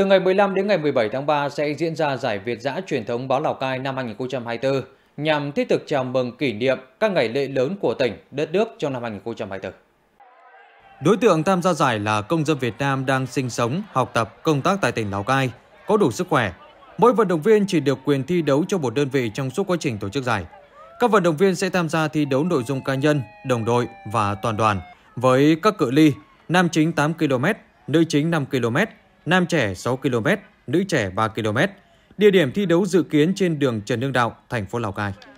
Từ ngày 15 đến ngày 17 tháng 3 sẽ diễn ra giải Việt giã truyền thống báo Lào Cai năm 2024 nhằm thiết thực chào mừng kỷ niệm các ngày lễ lớn của tỉnh, đất nước trong năm 2024. Đối tượng tham gia giải là công dân Việt Nam đang sinh sống, học tập, công tác tại tỉnh Lào Cai, có đủ sức khỏe. Mỗi vận động viên chỉ được quyền thi đấu cho một đơn vị trong suốt quá trình tổ chức giải. Các vận động viên sẽ tham gia thi đấu nội dung cá nhân, đồng đội và toàn đoàn với các cự ly nam chính 8 km, nữ chính 5 km, nam trẻ 6 km, nữ trẻ 3 km. Địa điểm thi đấu dự kiến trên đường Trần Hưng Đạo, thành phố Lào Cai.